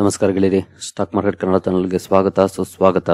ನಮಸ್ಕಾರ ಗೆಳೆಯರಿ stock market Kannada ಚಾನಲ್ಗೆ ಸ್ವಾಗತ ಸುಸ್ವಾಗತ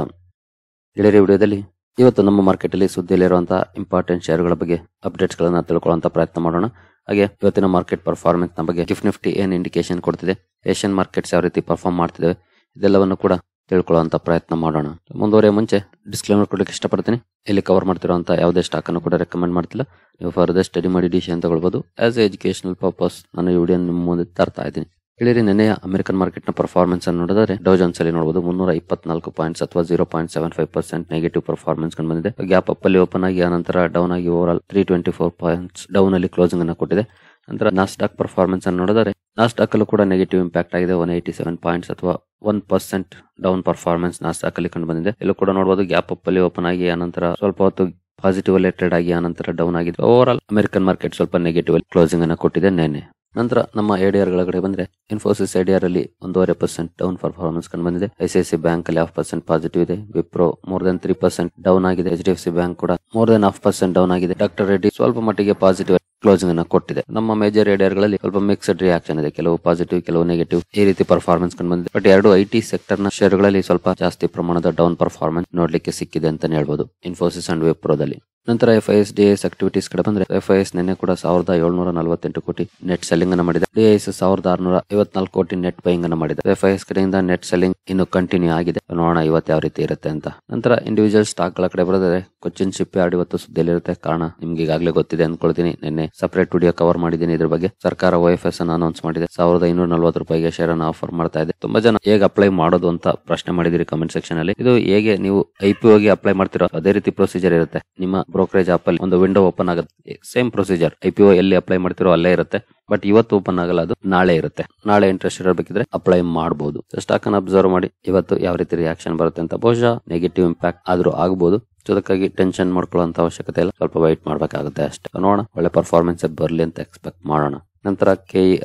ಗೆಳೆಯರಿ ವಿಡಿಯೋದಲ್ಲಿ ಇವತ್ತು ನಮ್ಮ ಮಾರ್ಕೆಟ್ ಸುದ್ದಿಯಲ್ಲಿ ಸುದ್ದಿಯಲ್ಲಿರುವಂತಹ ಇಂಪಾರ್ಟೆಂಟ್ ಶೇರ್ಗಳ ಬಗ್ಗೆ ಅಪ್ಡೇಟ್ಸ್ ಗಳನ್ನ ತಿಳ್ಕೊಳ್ಳುವಂತ ಪ್ರಯತ್ನ ಮಾಡೋಣ ಹಾಗೆ ಇವತ್ತಿನ ಮಾರ್ಕೆಟ್ ಪರ್ಫಾರ್ಮೆನ್ಸ್ ನ ಬಗ್ಗೆ ನಿಫ್ಟಿ ಏನ್ ಇಂಡಿಕೇಶನ್ ಕೊಡ್ತಿದೆ ಏಷ್ಯನ್ ಮಾರ್ಕೆಟ್ಸ್ ಯಾವ ರೀತಿ ಪರ್ಫಾರ್ಮ್ ಮಾಡ್ತಿದೆ ಇದೆಲ್ಲವನ್ನು ಕೂಡ ತಿಳ್ಕೊಳ್ಳುವಂತ ಪ್ರಯತ್ನ ಮಾಡೋಣ ಮುಂದುವರೆಯ ಮುಂಚೆ ಡಿಸ್ಕ್ಲೇಮರ್ ಕೊಡಲಿಕ್ಕೆ ಇಷ್ಟಪಡ್ತೀನಿ ಇಲ್ಲಿ ಕವರ್ ಮಾಡ್ತಿರುವಂತಹ ಯಾವುದೇ ಸ್ಟಾಕ್ ಅನ್ನು ಕೂಡ ರೆಕಮೆಂಡ್ ಮಾಡ್ತಿಲ್ಲ ನೀವು ಫರ್ದರ್ ಸ್ಟಡಿ ಮಾಡಿ ಡಿಸಿಷನ್ ತಗೊಳ್ಬಹುದು ಆಸ್ ಎ ಎಜುಕೇಶನಲ್ ಪರ್ಪಸ್ ನಾನು ಈ ವಿಡಿಯೋ ನಿಮ್ಮ ಮುಂದೆ ತರ್ತಾ ಇದ್ದೀನಿ ಹೇಳಿರಿ ನಿನ್ನೆ ಅಮೆರಿಕನ್ ಮಾರ್ಕೆಟ್ ನ ಪರ್ಫಾರ್ಮೆನ್ಸ್ ಅನ್ನು ನೋಡಿದರೆ ಡೌಜನ್ಸ್ ಅಲ್ಲಿ ನೋಡಬಹುದು ಮುನ್ನೂರ ಇಪ್ಪತ್ನಾಲ್ಕು ಪಾಯಿಂಟ್ಸ್ ಅಥವಾ zero point seven five percent negative performance ಕಂಡು ಬಂದಿದೆ ಗ್ಯಾಪ್ ಅಪ್ ಅಲ್ಲಿ ಓಪನ್ ಆಗಿ ಆನಂತರ ಡೌನ್ ಆಗಿ over all three twenty four points down ಅಲ್ಲಿ ಕ್ಲೋಸಿಂಗ್ ಅನ್ನು ಕೊಟ್ಟಿದೆ ನಂತರ ನಾಸ್ಟಾಕ್ ಪರ್ಫಾರ್ಮೆನ್ಸ್ ಅನ್ನು ನೋಡಿದರೆ ನಾಸ್ಟಾಕ್ ಅಲ್ಲೂ ಕೂಡ ನೆಗೆಟಿವ್ ಇಂಪ್ಯಾಕ್ಟ್ ಆಗಿದೆ ಒನ್ ಏಯ್ಟಿ ಸೆವೆನ್ ಪಾಯಿಂಟ್ಸ್ ಅಥವಾ one percent down performance Nasdaq ಅಲ್ಲಿ ಕಂಡು ಬಂದಿದೆ ಇಲ್ಲೂ ಕೂಡ ನೋಡಬಹುದು ಗ್ಯಾಪ್ ಅಪ್ ಅಲ್ಲಿ ಓಪನ್ ಆಗಿ ನಂತರ ಸ್ವಲ್ಪ ಹೊತ್ತು ಪಾಸಿಟಿವ್ ಅಲ್ಲಿ ಟ್ರೇಡ್ ಆಗಿ ಆನಂತರ ಡೌನ್ ಆಗಿದೆ ಓವರ್ ಆಲ್ ಅಮೆರಿಕನ್ ಮಾರ್ಕೆಟ್ ಸ್ವಲ್ಪ ನೆಗೆಟಿವ್ ಅಲ್ಲಿ ಕ್ಲೋಸಿಂಗ್ ಅನ್ನು ಕೊಟ್ಟಿದೆ ನೆನೆ ನಂತರ ನಮ್ಮ ಎಡಿಆರ್ ಗಳ ಕಡೆ ಬಂದ್ರೆ ಇನ್ಫೋಸಿಸ್ ಐಡಿಯಾ ಅಲ್ಲಿ ಒಂದೂವರೆ ಪರ್ಸೆಂಟ್ ಡೌನ್ ಪರ್ಫಾರ್ಮೆನ್ಸ್ ಕಂಡು ಬಂದಿದೆ ಐಸಿಐಸಿ ಬ್ಯಾಂಕ್ ಅಲ್ಲಿ ಹಾಫ್ ಪರ್ಸೆಂಟ್ ಪಾಸಿಟಿವ್ ಇದೆ Wipro more than three percent down ಆಗಿದೆ H D F C bank ಕೂಡ more than half percent down ಆಗಿದೆ ಡಾಕ್ಟರ್ ರೆಡ್ಡಿ ಸ್ವಲ್ಪ ಮಟ್ಟಿಗೆ ಪಾಸಿಟಿವ್ ಕ್ಲೋಸಿಂಗ್ ಅನ್ನು ಕೊಟ್ಟಿದೆ ನಮ್ಮ ಮೇಜರ್ ಏರಿಯರ್ ಗಳಲ್ಲಿ ಸ್ವಲ್ಪ ಮಿಕ್ಸ್ಡ್ ರಿಯಾಕ್ಷನ್ ಇದೆ ಕೆಲವು ಪಾಸಿಟಿವ್ ಕೆಲವು ನೆಗೆಟಿವ್ ಈ ರೀತಿ ಪರ್ಫಾರ್ಮೆನ್ಸ್ ಕಂಡು ಬಂದಿದೆ ಬಟ್ ಎರಡು ಐ ಟಿ ಸೆಕ್ಟರ್ ನ ಶೇರ್ ಗಳಲ್ಲಿ ಸ್ವಲ್ಪ ಜಾಸ್ತಿ ಪ್ರಮಾಣದ ಡೌನ್ ಪರ್ಫಾರ್ಮೆನ್ಸ್ ನೋಡ್ಲಿಕ್ಕೆ ಸಿಕ್ಕಿದೆ ಅಂತ ಹೇಳ್ಬಹುದು ಇನ್ಫೋಸಿಸ್ ಅಂಡ್ ವಿಪ್ರೋದಲ್ಲಿ ನಂತರ F I S DS activities ಕಡೆ ಬಂದ್ರೆ ಎಫ್ ಐ ಎಸ್ ನಿನ್ನೆ ಕೂಡ ಸಾವಿರದ ಏಳ್ನೂರ ನಲವತ್ತೆಂಟು ಕೋಟಿ ನೆಟ್ ಸೆಲ್ಲಿಂಗ್ ಅನ್ನು ಮಾಡಿದೆ ಡಿಎಸ್ ಸಾವಿರದ ಆರುನೂರ ಇವತ್ನಾಲ್ಕು ಕೋಟಿ ನೆಟ್ ಬೈಯಿಂಗ್ ಅನ್ನು ಮಾಡಿದೆ ಎಫ್ ಐ ಎಸ್ ಕಡೆಯಿಂದ ನೆಟ್ ಸೆಲ್ಲಿಂಗ್ ಇನ್ನು ಕಂಟಿನ್ಯೂ ಆಗಿದೆ ನೋಡೋಣ ಇವತ್ತು ಯಾವ ರೀತಿ ಇರುತ್ತೆ ಅಂತ ನಂತರ ಇಂಡಿವಿಜುವಲ್ ಸ್ಟಾಕ್ ಗಳ ಕಡೆ ಬರೋದ್ರೆ ಕೊಚ್ಚಿನ್ ಶಿಪ್ ಯಾರ್ಡ್ ಇವತ್ತು ಸುದ್ದಿಯಲ್ಲಿರುತ್ತೆ ಕಾರಣ ನಿಮ್ಗೆ ಈಗಾಗಲೇ ಗೊತ್ತಿದೆ ಅನ್ಕೊಳ್ತೀನಿ ನಿನ್ನೆ ಸಪರೇಟ್ ವಿಡಿಯೋ ಕವರ್ ಮಾಡಿದ್ದೀನಿ ಇದ್ರ ಬಗ್ಗೆ ಸರ್ಕಾರ ಎಫ್ ಎಸ್ ಅನ್ನು ಅನೌನ್ಸ್ ಮಾಡಿದೆ ಸಾವಿರದ ಇನ್ನೂರ ನಲ್ವತ್ತು ರೂಪಾಯಿಗೆ ಶೇರ್ ಅನ್ನು ಆಫರ್ ಮಾಡ್ತಾ ಇದೆ ತುಂಬಾ ಜನ ಹೇಗೆ ಅಪ್ಲೈ ಮಾಡೋದು ಅಂತ ಪ್ರಶ್ನೆ ಮಾಡಿದಿರಿ ಕಮೆಂಟ್ ಸೆಕ್ಷನ್ ಅಲ್ಲಿ ಇದು ಹೇಗೆ ನೀವು ಐ ಪಿ ಅಪ್ಲೈ ಮಾಡ್ತಿರೋ ಅದೇ ರೀತಿ ಪ್ರೊಸೀಜರ್ ಇರುತ್ತೆ ನಿಮ್ಮ ಬ್ರೋಕರೇಜ್ ಆಪ್ ಅಲ್ಲಿ ಒಂದು ವಿಂಡೋ ಓಪನ್ ಆಗುತ್ತೆ ಸೇಮ್ ಪ್ರೊಸೀಜರ್ ಐಪಿಒ ಎಲ್ಲಿ ಅಪ್ಲೈ ಮಾಡ್ತಿರೋ ಅಲ್ಲೇ ಇರುತ್ತೆ ಬಟ್ ಇವತ್ತು ಓಪನ್ ಆಗಲ್ಲ ಅದು ನಾಳೆ ಇರುತ್ತೆ ನಾಳೆ ಇಂಟ್ರೆಸ್ಟ್ ಇರಬೇಕಿದ್ರೆ ಅಪ್ಲೈ ಮಾಡಬಹುದು ಸ್ಟಾಕ್ ಅನ್ನು ಅಬ್ಸರ್ವ್ ಮಾಡಿ ಇವತ್ತು ಯಾವ ರೀತಿ ರಿಯಾಕ್ಷನ್ ಬರುತ್ತೆ ಅಂತ ಬಹುಶಃ ನೆಗೆಟಿವ್ ಇಂಪ್ಯಾಕ್ಟ್ ಆದ್ರೂ ಆಗಬಹುದು ಅದಕ್ಕಾಗಿ ಟೆನ್ಷನ್ ಮಾಡ್ಕೊಳ್ಳುವಂತ ಅವಶ್ಯಕತೆ ಇಲ್ಲ ಸ್ವಲ್ಪ ವೈಟ್ ಮಾಡಬೇಕಾಗುತ್ತೆ ಅಷ್ಟೇ ನೋಡೋಣ ಒಳ್ಳೆ ಪರ್ಫಾರ್ಮೆನ್ಸ್ ಬರಲಿ ಅಂತ ಎಕ್ಸ್ಪೆಕ್ಟ್ ಮಾಡೋಣ ನಂತರ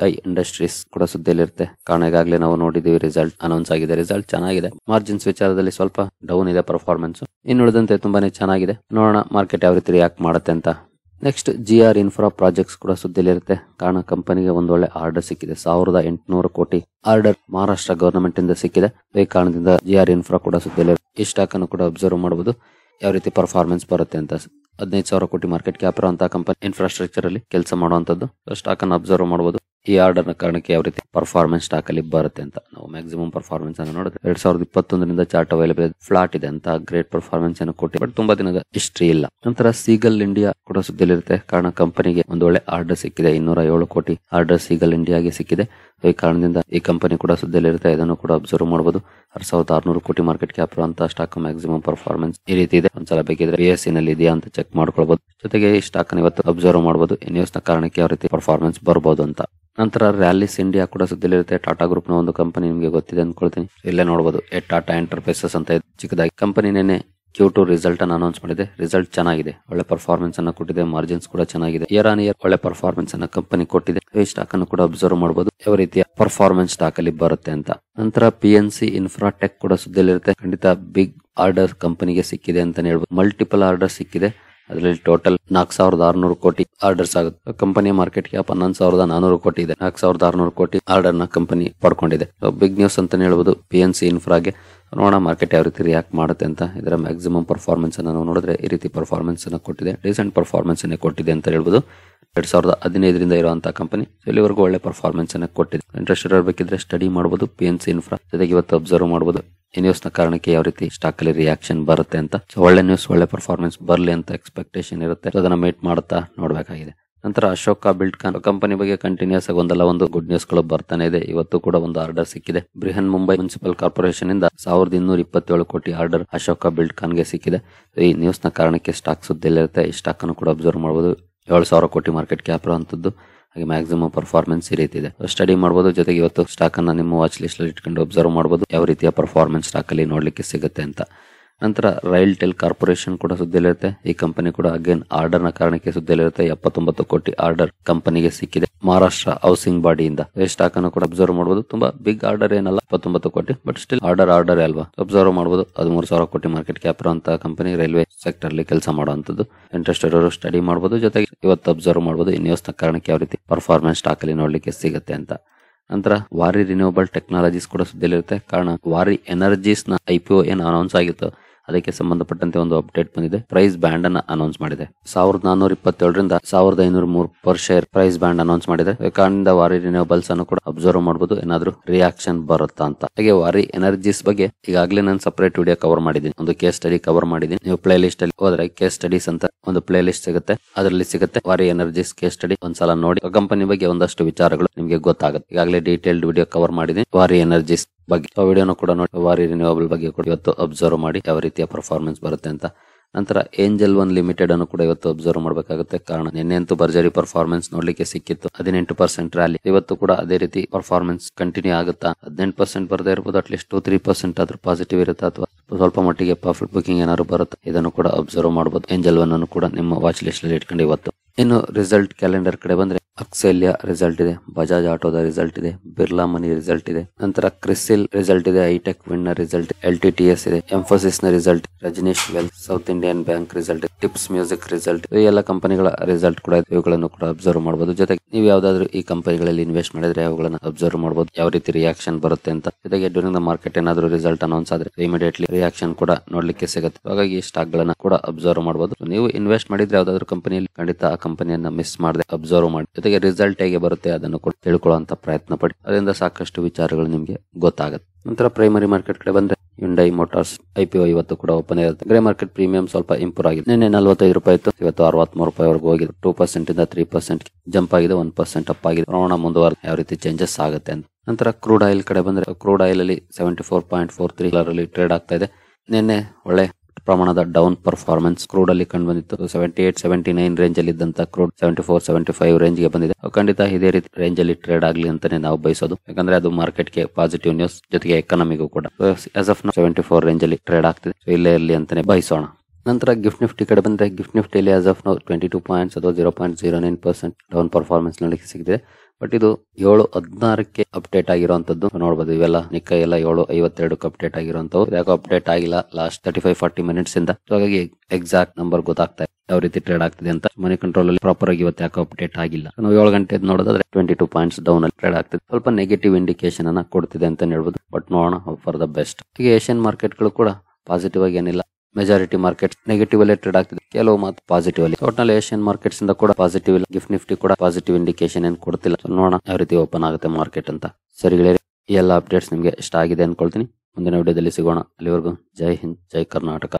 ಐ ಇಂಡಸ್ಟ್ರೀಸ್ e ಕೂಡ ಸುದ್ದಿಯಲ್ಲಿರುತ್ತೆ ಕಾರಣ ಈಗಾಗಲೇ ನಾವು ನೋಡಿದೀವಿ ರಿಸಲ್ಟ್ ಅನೌನ್ಸ್ ಆಗಿದೆ ರಿಸಲ್ಟ್ ಚೆನ್ನಾಗಿದೆ ಮಾರ್ಜಿನ್ಸ್ ವಿಚಾರದಲ್ಲಿ ಸ್ವಲ್ಪ ಡೌನ್ ಇದೆ ಪರ್ಫಾರ್ಮೆನ್ಸ್ ಇನ್ನುಳಿದಂತೆ ತುಂಬಾನೇ ಚೆನ್ನಾಗಿದೆ ನೋಡೋಣ ಮಾರ್ಕೆಟ್ ಯಾವ ರೀತಿ ರಿಯಾಕ್ಟ್ ಮಾಡುತ್ತೆ ಅಂತ next G R Infra projects ಕೂಡ ಸುದ್ದಿಯಲ್ಲಿರುತ್ತೆ ಕಾರಣ ಕಂಪನಿಗೆ ಒಂದೊಳ್ಳೆ ಆರ್ಡರ್ ಸಿಕ್ಕಿದೆ ಸಾವಿರದ ಎಂಟುನೂರು ಕೋಟಿ ಆರ್ಡರ್ ಮಹಾರಾಷ್ಟ್ರ ಗವರ್ನಮೆಂಟ್ ಇಂದ ಸಿಕ್ಕಿದೆ ಈ ಕಾರಣದಿಂದ ಜಿ ಆರ್ ಇನ್ಫ್ರಾ ಕೂಡ ಸುದ್ದಿಯಲ್ಲಿ ಈ ಸ್ಟಾಕ್ ಅನ್ನು ಕೂಡ ಅಬ್ಸರ್ವ್ ಮಾಡಬಹುದು ಯಾವ ರೀತಿ ಪರ್ಫಾರ್ಮೆನ್ಸ್ ಬರುತ್ತೆ ಅಂತ ಹದಿನೈದು ಸಾವಿರ ಕೋಟಿ ಮಾರ್ಕೆಟ್ ಕ್ಯಾಪ್ ಇರುವಂತಹ ಕಂಪನಿ ಇನ್ಫ್ರಾಸ್ಟ್ರಕ್ಚರ್ ಅಲ್ಲಿ ಕೆಲಸ ಮಾಡುವಂತದ್ದು ಸ್ಟಾಕ್ ಅನ್ನು ಅಬ್ಸರ್ವ್ ಮಾಡಬಹುದು ಈ ಆರ್ಡರ್ ಕಾರಣಕ್ಕೆ ಯಾವ ರೀತಿ ಪರ್ಫಾರ್ಮೆನ್ಸ್ ಸ್ಟಾಕ್ ಅಲ್ಲಿ ಬರುತ್ತೆ ಅಂತ ನಾವು ಮ್ಯಾಕ್ಸಿಮಮ್ ಪರ್ಫಾರ್ಮೆನ್ಸ್ ಅನ್ನು ನೋಡಿದ್ರೆ ಎರಡ್ ಸಾವಿರದ ಇಪ್ಪತ್ತೊಂದರಿಂದ ಚಾರ್ಟ್ ಅವೈಲೇಬಲ್ ಫ್ಲಾಟ್ ಇದೆ ಅಂತ ಗ್ರೇಟ್ ಪರ್ಫಾರ್ಮೆನ್ಸ್ ಅನ್ನು ಕೊಟ್ಟಿ ಬಟ್ ತುಂಬಾ ದಿನದ ಹಿಸ್ಟ್ರಿ ಇಲ್ಲ ನಂತರ ಸೀಗಲ್ ಇಂಡಿಯಾ ಕೂಡ ಸುದ್ದಿಲಿರುತ್ತೆ ಕಾರಣ ಕಂಪನಿಗೆ ಒಂದು ಒಳ್ಳೆ ಆರ್ಡರ್ ಸಿಕ್ಕಿದೆ ಇನ್ನೂರ ಏಳು ಕೋಟಿ ಆರ್ಡರ್ ಸೀಗಲ್ ಇಂಡಿಯಾಗೆ ಸಿಕ್ಕಿದೆ ಈ ಕಾರಣದಿಂದ ಈ ಕಂಪನಿ ಕೂಡ ಸುದ್ದಿಯಲ್ಲಿರುತ್ತೆ ಇದನ್ನು ಕೂಡ ಅಬ್ಸರ್ವ್ ಮಾಡಬಹುದು ಆರ್ ಸಾವಿರದ ಆರ್ನೂರು ಕೋಟಿ ಮಾರ್ಕೆಟ್ ಕ್ಯಾಪ್ ಅಂತ ಸ್ಟಾಕ್ ಮ್ಯಾಕ್ಸಿಮಮ್ ಪರ್ಫಾರ್ಮೆನ್ಸ್ ಈ ರೀತಿ ಇದೆ ಒಂದ್ಸಲ ಬೇಕಿದ್ರೆ ಬಿ ಎಸ್ ನಲ್ಲಿ ಇದೆಯಾ ಅಂತ ಚೆಕ್ ಮಾಡ್ಕೊಳ್ಬಹುದು ಜೊತೆಗೆ ಈ ಸ್ಟಾಕ್ ಇವತ್ತು ಅಬ್ಸರ್ವ್ ಮಾಡಬಹುದು ನ್ಯೂಸ್ ನ ಕಾರಣಕ್ಕೆ ಯಾವ ರೀತಿ ಪರ್ಫಾರ್ಮೆನ್ಸ್ ಬರಬಹುದು ಅಂತ ನಂತರ ರ್ಯಾಲಿಸ್ ಇಂಡಿಯಾ ಕೂಡ ಸುದ್ದಿಲಿರುತ್ತೆ ಟಾಟಾ ಗ್ರೂಪ್ ನ ಒಂದು ಕಂಪನಿ ನಿಮಗೆ ಗೊತ್ತಿದೆ ಅಂದ್ಕೊಳ್ತೀನಿ ಇಲ್ಲೇ ನೋಡಬಹುದು ಎ ಟಾಟಾ ಎಂಟರ್ಪ್ರೈಸಸ್ ಅಂತ ಚಿಕ್ಕದಾಗಿ ಕಂಪನಿ ನೆನೆ ಕ್ಯೂ ಟು ರಿಸಲ್ಟ್ ಅನ್ನು ಅನೌನ್ಸ್ ಮಾಡಿದೆ ರಿಸಲ್ಟ್ ಚೆನ್ನಾಗಿದೆ ಒಳ್ಳೆ ಪರ್ಫಾರ್ಮೆನ್ಸ್ ಅನ್ನು ಕೊಟ್ಟಿದೆ ಮಾರ್ಜಿನ್ಸ್ ಕೂಡ ಚೆನ್ನಾಗಿದೆ ಇಯರ್ ಆನ್ ಇಯರ್ ಒಳ್ಳೆ ಪರ್ಫಾರ್ಮೆನ್ಸ್ ಅನ್ನು ಕಂಪನಿ ಕೊಟ್ಟಿದೆ ಈ ಸ್ಟಾಕ್ ಅನ್ನು ಕೂಡ ಅಬ್ಸರ್ವ್ ಮಾಡಬಹುದು ಯಾವ ರೀತಿಯ ಪರ್ಫಾರ್ಮೆನ್ಸ್ ಸ್ಟಾಕ್ ಅಲ್ಲಿ ಬರುತ್ತೆ ಅಂತ ನಂತರ ಪಿ ಎನ್ ಸಿ ಇನ್ಫ್ರಾಟೆಕ್ ಕೂಡ ಸುದ್ದಿಲಿರುತ್ತೆ ಖಂಡಿತ ಬಿಗ್ ಆರ್ಡರ್ ಕಂಪನಿಗೆ ಸಿಕ್ಕಿದೆ ಅಂತಾನೆ ಹೇಳ್ಬೋದು ಮಲ್ಟಿಪಲ್ ಆರ್ಡರ್ ಸಿಕ್ಕಿದೆ ಅದರಲ್ಲಿ ಟೋಟಲ್ ನಾಲ್ಕು ಸಾವಿರದ ಆರ್ನೂರು ಕೋಟಿ ಆರ್ಡರ್ಸ್ ಆಗುತ್ತೆ ಕಂಪನಿಯ ಮಾರ್ಕೆಟ್ ಕ್ಯಾಪ್ ಹನ್ನೊಂದು ಸಾವಿರದ ನಾನೂರು ಕೋಟಿ ಇದೆ ನಾಲ್ಕು ಸಾವಿರದ ಆರ್ನೂರು ಕೋಟಿ ಆರ್ಡರ್ ನ ಕಂಪನಿ ಪಡ್ಕೊಂಡಿದೆ ಬಿಗ್ ನ್ಯೂಸ್ ಅಂತಾನೆ ಹೇಳ್ಬೋದು ಪಿ ಎನ್ ಸಿ ಇನ್ಫ್ರಾಗೆ ನೋಡೋಣ ಮಾರ್ಕೆಟ್ ಯಾವ ರೀತಿ ರಿಯಾಕ್ಟ್ ಮಾಡುತ್ತೆ ಅಂತ ಇದರ ಮ್ಯಾಕ್ಸಿಮಮ್ ಪರ್ಫಾರ್ಮೆನ್ಸ್ ಅನ್ನು ನಾವು ನೋಡಿದ್ರೆ ಈ ರೀತಿ ಪರ್ಫಾರ್ಮೆನ್ಸ್ ಅನ್ನು ಕೊಟ್ಟಿದೆ ರೀಸೆಂಟ್ ಪರ್ಫಾರ್ಮೆನ್ಸ್ ಅನ್ನು ಕೊಟ್ಟಿದೆ ಅಂತ ಹೇಳ್ಬೋದು ಎರಡ್ ಸಾವಿರದ ಹದಿನೈದರಿಂದ ಇರುವಂತಹ ಕಂಪನಿ ಇಲ್ಲಿವರೆಗೂ ಒಳ್ಳೆ ಪರ್ಫಾರ್ಮೆನ್ಸ್ ಅನ್ನು ಕೊಟ್ಟಿದೆ ಇಂಟ್ರೆಸ್ಟ್ ಇರಬೇಕಿದ್ರೆ ಸ್ಟಡಿ ಮಾಡಬಹುದು ಪಿ ಎನ್ ಸಿ ಇನ್ಫ್ರಾ ಜೊತೆಗೆ ಇವತ್ತು ಅಬ್ಸರ್ವ್ ಮಾಡಬಹುದು ಈ ನ್ಯೂಸ್ ನ ಕಾರಣಕ್ಕೆ ಯಾವ ರೀತಿ ಸ್ಟಾಕ್ ಅಲ್ಲಿ ರಿಯಾಕ್ಷನ್ ಬರುತ್ತೆ ಅಂತ ಒಳ್ಳೆ ನ್ಯೂಸ್ ಒಳ್ಳೆ ಪರ್ಫಾರ್ಮೆನ್ಸ್ ಬರಲಿ ಅಂತ ಎಕ್ಸ್ಪೆಕ್ಟೇಷನ್ ಇರುತ್ತೆ ಅದನ್ನ ಮೀಟ್ ಮಾಡುತ್ತಾ ನೋಡಬೇಕಾಗಿದೆ ನಂತರ ಅಶೋಕ ಬಿಲ್ಡ್ ಖಾನ್ ಕಂಪನಿ ಬಗ್ಗೆ ಕಂಟಿನ್ಯೂಸ್ ಆಗಿ ಒಂದಲ್ಲ ಒಂದು ಗುಡ್ ನ್ಯೂಸ್ ಗಳು ಬರ್ತಾನೆ ಇದೆ ಇವತ್ತು ಕೂಡ ಒಂದು ಆರ್ಡರ್ ಸಿಕ್ಕಿದೆ ಬ್ರಿಹನ್ ಮುಂಬೈ ಮುನ್ಸಿಪಲ್ ಕಾರ್ಪೊರೇಷನ್ ಇಂದ ಸಾವಿರದ ಇನ್ನೂರ ಇಪ್ಪತ್ತೇಳು ಕೋಟಿ ಆರ್ಡರ್ ಅಶೋಕ ಬಿಲ್ಡ್ ಖಾನ್ ಗೆ ಸಿಕ್ಕಿದೆ ಈ ನ್ಯೂಸ್ ನ ಕಾರಣಕ್ಕೆ ಸ್ಟಾಕ್ ಸುದ್ದಿಲಿರುತ್ತೆ ಈ ಸ್ಟಾಕ್ ಅನ್ನು ಕೂಡ ಅಬ್ಸರ್ವ್ ಮಾಡಬಹುದು ಏಳು ಸಾವಿರ ಕೋಟಿ ಮಾರ್ಕೆಟ್ ಕ್ಯಾಪ್ ಇರುವಂತದ್ದು ಹಾಗೆ ಮ್ಯಾಕ್ಸಿಮಮ್ ಪರ್ಫಾರ್ಮೆನ್ಸ್ ಈ ರೀತಿ ಇದೆ ಸ್ಟಡಿ ಮಾಡಬಹುದು ಜೊತೆಗೆ ಇವತ್ತು ಸ್ಟಾಕ್ ಅನ್ನ ನಿಮ್ಮ ವಾಚ್ ಲಿಸ್ಟ್ ಅಲ್ಲಿ ಇಟ್ಕೊಂಡು ಅಬ್ಸರ್ವ್ ಮಾಡಬಹುದು ಯಾವ ರೀತಿಯ ಪರ್ಫಾರ್ಮೆನ್ಸ್ ಸ್ಟಾಕ್ ಅಲ್ಲಿ ನೋಡ್ಲಿಕ್ಕೆ ಸಿಗುತ್ತೆ ಅಂತ ನಂತರ ರೈಲ್ ಟೆಲ್ ಕಾರ್ಪೊರೇಷನ್ ಕೂಡ ಸುದ್ದಿಯಲ್ಲಿರುತ್ತೆ ಈ ಕಂಪನಿ ಕೂಡ ಅಗೇನ್ ಆರ್ಡರ್ ನ ಕಾರಣಕ್ಕೆ ಸುದ್ದಿಲಿರುತ್ತೆ ಎಪ್ಪತ್ತೊಂಬತ್ತು ಕೋಟಿ ಆರ್ಡರ್ ಕಂಪನಿಗೆ ಸಿಕ್ಕಿದೆ ಮಹಾರಾಷ್ಟ್ರ ಹೌಸಿಂಗ್ ಬಾಡಿಯಿಂದ ಸ್ಟಾಕ್ ಅನ್ನು ಕೂಡ ಅಬ್ಸರ್ವ್ ಮಾಡಬಹುದು ತುಂಬಾ ಬಿಗ್ ಆರ್ಡರ್ ಏನಲ್ಲ ಎಪ್ಪತ್ತೊಂಬತ್ತು crore but still order order ಅಲ್ವಾ ಅಬ್ಸರ್ವ್ ಮಾಡಬಹುದು ಹದಿಮೂರು ಸಾವಿರ ಕೋಟಿ ಮಾರ್ಕೆಟ್ ಕ್ಯಾಪ್ ಇರುವಂತಹ ಕಂಪನಿ ರೈಲ್ವೆ ಸೆಕ್ಟರ್ ಅಲ್ಲಿ ಕೆಲಸ ಮಾಡುವಂತದ್ದು ಇಂಟ್ರೆಸ್ಟ್ ಇರೋರು ಸ್ಟಡಿ ಮಾಡಬಹುದು ಜೊತೆಗೆ ಇವತ್ತು ಅಬ್ಸರ್ವ್ ಮಾಡಬಹುದು ನ ಕಾರಣಕ್ಕೆ ಯಾವ ರೀತಿ ಪರ್ಫಾರ್ಮೆನ್ಸ್ ಸ್ಟಾಕ್ ಅಲ್ಲಿ ನೋಡ್ಲಿಕ್ಕೆ ಸಿಗುತ್ತೆ ಅಂತ ನಂತರ ವಾರಿ ರಿನ್ಯೂವಬಲ್ ಟೆಕ್ನಾಲಜೀಸ್ ಕೂಡ ಸುದ್ದಿಲಿರುತ್ತೆ ಕಾರಣ ವಾರಿ ಎನರ್ಜೀಸ್ ನ ಐಪಿಒ ಏನು ಅನೌನ್ಸ್ ಆಗಿತ್ತು ಅದಕ್ಕೆ ಸಂಬಂಧಪಟ್ಟಂತೆ ಒಂದು ಅಪ್ಡೇಟ್ ಬಂದಿದೆ ಪ್ರೈಸ್ ಬ್ಯಾಂಡ್ ಅನ್ನು ಅನೌನ್ಸ್ ಮಾಡಿದೆ ಸಾವಿರದ ನಾನೂರ ಇಪ್ಪತ್ತೇಳರಿಂದ ಸಾವಿರದ ಐನೂರ ಮೂರು per share price band announce ಮಾಡಿದೆ ಕಾರಣದಿಂದ ವಾರಿ ರಿನ್ಯೂಬಲ್ಸ್ ಅನ್ನು ಕೂಡ ಅಬ್ಸರ್ವ್ ಮಾಡಬಹುದು ಏನಾದ್ರೂ ರಿಯಾಕ್ಷನ್ ಬರುತ್ತಾ ಅಂತ ಹಾಗೆ ವಾರಿ ಎನರ್ಜೀಸ್ ಬಗ್ಗೆ ಈಗಾಗಲೇ ನಾನು ಸಪರೇಟ್ ವಿಡಿಯೋ ಕವರ್ ಮಾಡಿದ್ದೀನಿ ಒಂದು ಕೇಸ್ ಸ್ಟಡಿ ಕವರ್ ಮಾಡಿದ್ದೀನಿ ನೀವು ಪ್ಲೇ ಲಿಸ್ಟ್ ಅಲ್ಲಿ ಹೋದ್ರೆ ಕೇಸ್ ಸ್ಟಡೀಸ್ ಅಂತ ಒಂದು ಪ್ಲೇ ಲಿಸ್ಟ್ ಸಿಗುತ್ತೆ ಅದರಲ್ಲಿ ಸಿಗುತ್ತೆ ವಾರಿ ಎನರ್ಜೀಸ್ ಕೇಸ್ ಸ್ಟಡಿ ಒಂದ್ಸಲ ನೋಡಿ ಕಂಪನಿ ಬಗ್ಗೆ ಒಂದಷ್ಟು ವಿಚಾರಗಳು ನಿಮಗೆ ಗೊತ್ತಾಗುತ್ತೆ ಈಗಾಗಲೇ ಡೀಟೇಲ್ಡ್ ವಿಡಿಯೋ ಕವರ್ ಮಾಡಿದ್ದೀನಿ ವಾರಿ ಎನರ್ಜೀಸ್ ಬಗ್ಗೆ ವಿಡಿಯೋನು ಕೂಡ ನೋಡಿ ವಾರಿ ರಿನ್ಯೂವಬಲ್ ಬಗ್ಗೆ ಕೂಡ ಇವತ್ತು ಅಬ್ಸರ್ವ್ ಮಾಡಿ ಯಾವ ರೀತಿಯ ಪರ್ಫಾರ್ಮೆನ್ಸ್ ಬರುತ್ತೆ ಅಂತ ನಂತರ ಏಂಜಲ್ ಒನ್ ಲಿಮಿಟೆಡ್ ಅನ್ನು ಕೂಡ ಇವತ್ತು ಅಬ್ಸರ್ವ್ ಮಾಡಬೇಕಾಗುತ್ತೆ ಕಾರಣ ನಿನ್ನೆ ಅಂತೂ ಭರ್ಜರಿ ಪರ್ಫಾರ್ಮೆನ್ಸ್ ನೋಡ್ಲಿಕ್ಕೆ ಸಿಕ್ಕಿತ್ತು ಹದಿನೆಂಟು ಪರ್ಸೆಂಟ್ ರ್ಯಾಲಿ ಇವತ್ತು ಕೂಡ ಅದೇ ರೀತಿ ಪರ್ಫಾರ್ಮೆನ್ಸ್ ಕಂಟಿನ್ಯೂ ಆಗುತ್ತಾ ಹದಿನೆಂಟು ಪರ್ಸೆಂಟ್ ಬರದೇ ಇರಬಹುದು ಅಟ್ಲೀಸ್ಟ್ ಟೂ ತ್ರೀ ಪರ್ಸೆಂಟ್ ಆದ್ರೂ ಪಾಸಿಟಿವ್ ಇರುತ್ತೆ ಅಥವಾ ಸ್ವಲ್ಪ ಮಟ್ಟಿಗೆ ಪ್ರಾಫಿಟ್ ಬುಕಿಂಗ್ ಏನಾದ್ರು ಬರುತ್ತೆ ಇದನ್ನು ಕೂಡ ಅಬ್ಸರ್ವ್ ಮಾಡಬಹುದು ಏಂಜಲ್ ಒನ್ ಅನ್ನು ಕೂಡ ನಿಮ್ಮ ವಾಚ್ ಲಿಸ್ಟ್ ಅಲ್ಲಿ ಇಟ್ಕೊಂಡು ಇವತ್ತು ಇನ್ನು ರಿಸಲ್ಟ್ ಕ್ಯಾಲೆಂಡರ್ ಕಡೆ ಬಂದ್ರೆ ಅಕ್ಸೆಲ್ಯ ರಿಸಲ್ಟ್ ಇದೆ ಬಜಾಜ್ ಆಟೋದ ರಿಸಲ್ಟ್ ಇದೆ ಬಿರ್ಲಾ ಮನಿ ರಿಸಲ್ಟ್ ಇದೆ ನಂತರ ಕ್ರಿಸಿಲ್ ರಿಸಲ್ಟ್ ಇದೆ ಐಟೆಕ್ ವಿನ್ ನ result L T T S ಇದೆ ಎಂಫೋಸಿಸ್ ನ result Rajnish well South Indian Bank result Tips Music result ಈ ಎಲ್ಲ ಕಂಪನಿಗಳ ರಿಸಲ್ಟ್ ಕೂಡ ಇವುಗಳನ್ನು ಕೂಡ ಅಬ್ಸರ್ವ್ ಮಾಡಬಹುದು ಜೊತೆಗೆ ನೀವು ಯಾವ್ದಾದ್ರು ಈ ಕಂಪನಿಗಳಲ್ಲಿ ಇನ್ವೆಸ್ಟ್ ಮಾಡಿದ್ರೆ ಅವುಗಳನ್ನು ಅಬ್ಸರ್ವ್ ಮಾಡಬಹುದು ಯಾವ ರೀತಿ ರಿಯಾಕ್ಷನ್ ಬರುತ್ತೆ ಅಂತ ಜೊತೆಗೆ ಡ್ಯೂರಿಂಗ್ ದ ಮಾರ್ಕೆಟ್ ಏನಾದ್ರೂ ರಿಸಲ್ಟ್ ಅನೌನ್ಸ್ ಆದ್ರೆ ಇಮಿಡಿಯೇಟ್ಲಿ ರಿಯಾಕ್ಷನ್ ಕೂಡ ನೋಡ್ಲಿಕ್ಕೆ ಸಿಗುತ್ತೆ ಹಾಗಾಗಿ ಈ ಸ್ಟಾಕ್ ಗಳನ್ನ ಕೂಡ ಅಬ್ಸರ್ವ್ ಮಾಡಬಹುದು ನೀವು ಇನ್ವೆಸ್ಟ್ ಮಾಡಿದ್ರೆ ಯಾವ್ದಾದ್ರು ಕಂಪನಿಯಲ್ಲಿ ಖಂಡಿತ ಆ ಕಂಪನಿಯನ್ನ ಮಿಸ್ ಮಾಡದೆ ಅಬ್ಸರ್ವ್ ಮಾಡಿ ಜೊತೆಗೆ ರಿಸಲ್ಟ್ ಹೇಗೆ ಬರುತ್ತೆ ಅದನ್ನು ತಿಳ್ಕೊಳ್ಳುವಂತ ಪ್ರಯತ್ನ ಪಡಿ ಅದರಿಂದ ಸಾಕಷ್ಟು ವಿಚಾರಗಳು ನಿಮಗೆ ಗೊತ್ತಾಗುತ್ತೆ ನಂತರ ಪ್ರೈಮರಿ ಮಾರ್ಕೆಟ್ ಕಡೆ ಬಂದ್ರೆ ಇಂಡೈ ಮೋಟಾರ್ಸ್ ಐಪಿಒ ಇವತ್ತು ಕೂಡ ಓಪನ್ ಇರುತ್ತೆ ಗ್ರೇ ಮಾರ್ಕೆಟ್ ಪ್ರೀಮಿಯಂ ಸ್ವಲ್ಪ ಇಂಪ್ರೂವ್ ಆಗಿದೆ ನಿನ್ನೆ ನಲವತ್ತೈದು ರೂಪಾಯಿ ಇತ್ತು ಇವತ್ತು ಅರವತ್ಮೂರು ವರ್ಗ ಹೋಗಿದೆ ಟೂ ಪರ್ಸೆಂಟ್ ಇಂದ ತ್ರೀ ಪರ್ಸೆಂಟ್ ಜಂಪ್ ಆಗಿದೆ ಒನ್ ಪರ್ಸೆಂಟ್ ಅಪ್ ಆಗಿದೆ ನೋಡೋಣ ಮುಂದುವರೆದ ಯಾವ ರೀತಿ ಚೇಂಜಸ್ ಆಗುತ್ತೆ ಅಂತ ನಂತರ ಕ್ರೂಡ್ ಆಯಿಲ್ ಕಡೆ ಬಂದ್ರೆ ಕ್ರೂಡ್ ಆಯಿಲ್ ಅಲ್ಲಿ seventy four point four three ಅಲ್ಲಿ ಟ್ರೇಡ್ ಆಗ್ತಾ ಇದೆ ನಿನ್ನೆ ಒಳ್ಳೆ ಪ್ರಮಾಣದ ಡೌನ್ ಪರ್ಫಾರ್ಮೆನ್ಸ್ ಕ್ರೂಡ್ ಅಲ್ಲಿ ಕಂಡು ಬಂದಿತ್ತು seventy eight seventy nine range ಅಲ್ಲಿ ಇದ್ದಂತ crude seventy four seventy five range ಗೆ ಬಂದಿದೆ ಖಂಡಿತ ಇದೇ ರೀತಿ ರೇಂಜ್ ಅಲ್ಲಿ ಟ್ರೇಡ್ ಆಗಲಿ ಅಂತಾನೆ ನಾವು ಬಯಸೋದು ಯಾಕಂದ್ರೆ ಅದು ಮಾರ್ಕೆಟ್ ಗೆ ಪಾಸಿಟಿವ್ ನ್ಯೂಸ್ ಜೊತೆಗೆ ಎಕನಾಮಿಗೂ ಕೂಡ ಸೆವೆಂಟಿ ಫೋರ್ ರೇಂಜ್ ಅಲ್ಲಿ ಟ್ರೇಡ್ ಆಗ್ತಿದೆ ಇಲ್ಲೇ ಇರಲಿ ಅಂತಾನೆ ಬಯಸೋಣ ನಂತರ ಗಿಫ್ಟ್ ನಿಫ್ಟಿ ಕಡೆ ಬಂದರೆ ಗಿಫ್ಟ್ ನಿಫ್ಟಿಯಲ್ಲಿ as of now twenty two points ಅಥವಾ zero point zero nine percent down performance ನೋಡಲಿಕ್ಕೆ ಸಿಗಿದೆ ಬಟ್ ಇದು ಏಳು ಹದಿನಾರಕ್ಕೆ ಅಪ್ಡೇಟ್ ಆಗಿರುವಂತದ್ದು ನೋಡಬಹುದು ಇವೆಲ್ಲ ನಿಕ್ಕ ಎಲ್ಲ ಏಳು ಐವತ್ತೆರಡಕ್ಕೆ ಅಪ್ಡೇಟ್ ಆಗಿರುವಂಥವು ಯಾಕೋ ಅಪ್ಡೇಟ್ ಆಗಿಲ್ಲ last thirty five forty minutes ಇಂದ ಹಾಗಾಗಿ ಎಕ್ಸಾಕ್ಟ್ ನಂಬರ್ ಗೊತ್ತಾಗ್ತಾ ಯಾವ ರೀತಿ ಟ್ರೇಡ್ ಆಗ್ತಿದೆ ಅಂತ ಮನಿ ಕಂಟ್ರೋಲ್ ಅಲ್ಲಿ ಪ್ರಾಪರ್ ಆಗಿ ಇವತ್ತು ಯಾಕೆ ಅಪ್ಡೇಟ್ ಆಗಿಲ್ಲ ನಾವು ಏಳು ಗಂಟೆ ನೋಡೋದಾದ್ರೆ ಟ್ವೆಂಟಿ ಟೂ ಪಾಯಿಂಟ್ಸ್ ಡೌನ್ ಅಲ್ಲಿ ಟ್ರೇಡ್ ಆಗ್ತಿದೆ ಸ್ವಲ್ಪ ನೆಗೆಟಿವ್ ಇಂಡಿಕೇಶನ್ ಅನ್ನ ಕೊಡ್ತಿದೆ ಅಂತ ಹೇಳ್ಬೋದು ಬಟ್ ನೋಡೋಣ ಫಾರ್ ದ ಬೆಸ್ಟ್ ಹೀಗೆ ಏಷ್ಯನ್ ಮಾರ್ಕೆಟ್ಗಳು ಕೂಡ ಪಾಸಿಟಿವ್ ಆಗಿ ಏನಿಲ್ಲ ಮೆಜಾರಿಟಿ ಮಾರ್ಕೆಟ್ಸ್ ನೆಗೆಟಿವ್ ಅಲ್ಲೇ ಟ್ರೇಡ್ ಆಗ್ತಿದೆ ಕೆಲವು ಮಾತು ಪಾಸಿಟಿವ್ ಅಲ್ಲಿ ಒಟ್ನಲ್ಲಿ ಏಷ್ಯನ್ ಮಾರ್ಕೆಟ್ಸ್ ಇಂದ ಕೂಡ ಪಾಸಿಟಿವ್ ಇಲ್ಲ ಗಿಫ್ಟ್ ನಿಫ್ಟಿ ಕೂಡ ಪಾಸಿಟಿವ್ ಇಂಡಿಕೇಶನ್ ಏನ್ ಕೊಡ್ತಿಲ್ಲ ನೋಡೋಣ ಯಾವ ರೀತಿ ಓಪನ್ ಆಗುತ್ತೆ ಮಾರ್ಕೆಟ್ ಅಂತ ಸರಿ ಎಲ್ಲ ಅಪ್ಡೇಟ್ಸ್ ನಿಮಗೆ ಇಷ್ಟ ಆಗಿದೆ ಅನ್ಕೊಳ್ತೀನಿ ಮುಂದಿನ ವಿಡಿಯೋದಲ್ಲಿ ಸಿಗೋಣ ಅಲ್ಲಿವರೆಗೂ ಜೈ ಹಿಂದ್ ಜೈ ಕರ್ನಾಟಕ